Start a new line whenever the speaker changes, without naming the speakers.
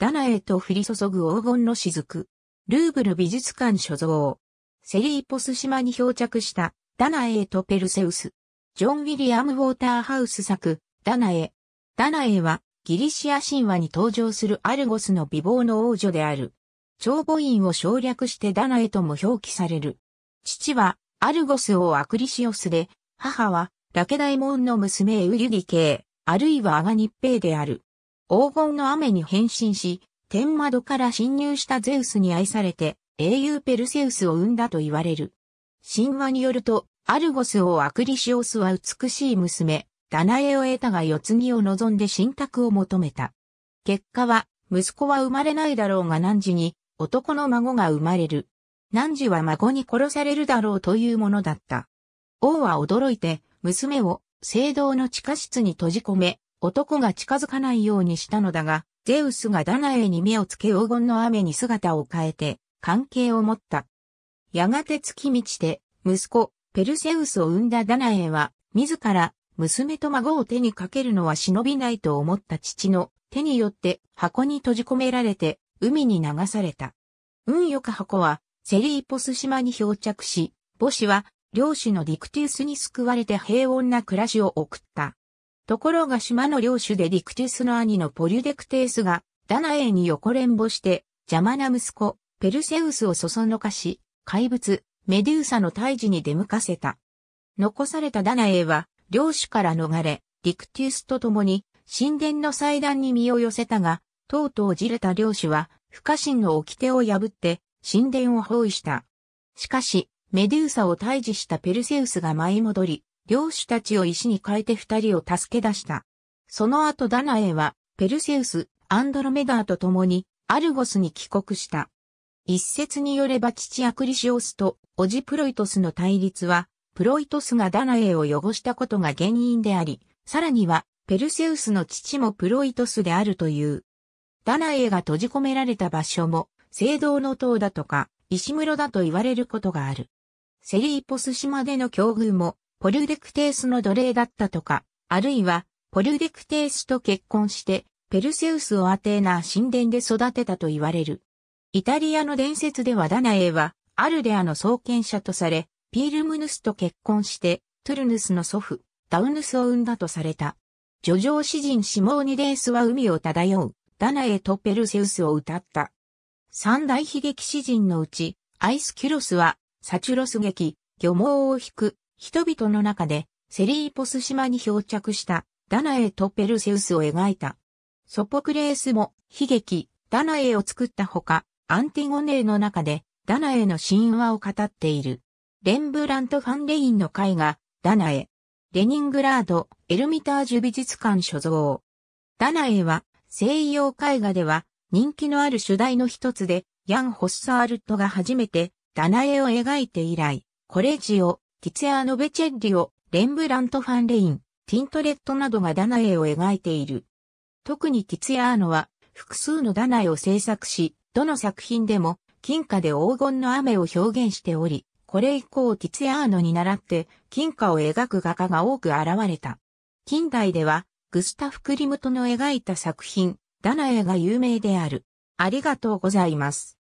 ダナエと降り注ぐ黄金の雫。ルーブル美術館所蔵。セリーポス島に漂着したダナエとペルセウス。ジョン・ウィリアム・ウォーターハウス作、ダナエ。ダナエはギリシア神話に登場するアルゴスの美貌の王女である。長母院を省略してダナエとも表記される。父はアルゴス王アクリシオスで、母はラケダイモンの娘ウリュディケー、あるいはアガニッペイである。黄金の雨に変身し、天窓から侵入したゼウスに愛されて、英雄ペルセウスを生んだと言われる。神話によると、アルゴス王アクリシオスは美しい娘、ダナエを得たが四つぎを望んで神託を求めた。結果は、息子は生まれないだろうが何時に、男の孫が生まれる。何時は孫に殺されるだろうというものだった。王は驚いて、娘を、聖堂の地下室に閉じ込め、男が近づかないようにしたのだが、ゼウスがダナエに目をつけ黄金の雨に姿を変えて、関係を持った。やがて月道満ちて、息子、ペルセウスを生んだダナエは、自ら、娘と孫を手にかけるのは忍びないと思った父の手によって箱に閉じ込められて海に流された。運よく箱はセリーポス島に漂着し、母子は漁師のディクティウスに救われて平穏な暮らしを送った。ところが島の領主でディクティスの兄のポリュデクテースが、ダナエに横連母して、邪魔な息子、ペルセウスをそそのかし、怪物、メデューサの退治に出向かせた。残されたダナエは、領主から逃れ、ディクティスと共に、神殿の祭壇に身を寄せたが、とうとうじれた領主は、不可侵の掟を破って、神殿を包囲した。しかし、メデューサを退治したペルセウスが舞い戻り、漁師たちを石に変えて二人を助け出した。その後ダナエは、ペルセウス、アンドロメダーと共に、アルゴスに帰国した。一説によれば父アクリシオスとオジプロイトスの対立は、プロイトスがダナエを汚したことが原因であり、さらには、ペルセウスの父もプロイトスであるという。ダナエが閉じ込められた場所も、聖堂の塔だとか、石室だと言われることがある。セリーポス島での境遇も、ポルデクテースの奴隷だったとか、あるいは、ポルデクテースと結婚して、ペルセウスをアテーナー神殿で育てたと言われる。イタリアの伝説ではダナエは、アルデアの創建者とされ、ピールムヌスと結婚して、トゥルヌスの祖父、ダウヌスを生んだとされた。叙情詩人シモーニデースは海を漂う、ダナエとペルセウスを歌った。三大悲劇詩人のうち、アイスキュロスは、サチュロス劇、漁網を引く、人々の中でセリーポス島に漂着したダナエとペルセウスを描いた。ソポクレースも悲劇、ダナエを作ったほか、アンティゴネーの中でダナエの神話を語っている。レンブラント・ファンレインの絵画、ダナエ。レニングラード、エルミタージュ美術館所蔵。ダナエは西洋絵画では人気のある主題の一つで、ヤン・ホッサールトが初めてダナエを描いて以来、コレジオ、ティツヤアーノ・ベチェッリオ、レンブラント・ファンレイン、ティントレットなどがダナエを描いている。特にティツヤアーノは複数のダナエを制作し、どの作品でも金貨で黄金の雨を表現しており、これ以降ティツヤアーノに倣って金貨を描く画家が多く現れた。近代ではグスタフ・クリムトの描いた作品、ダナエが有名である。ありがとうございます。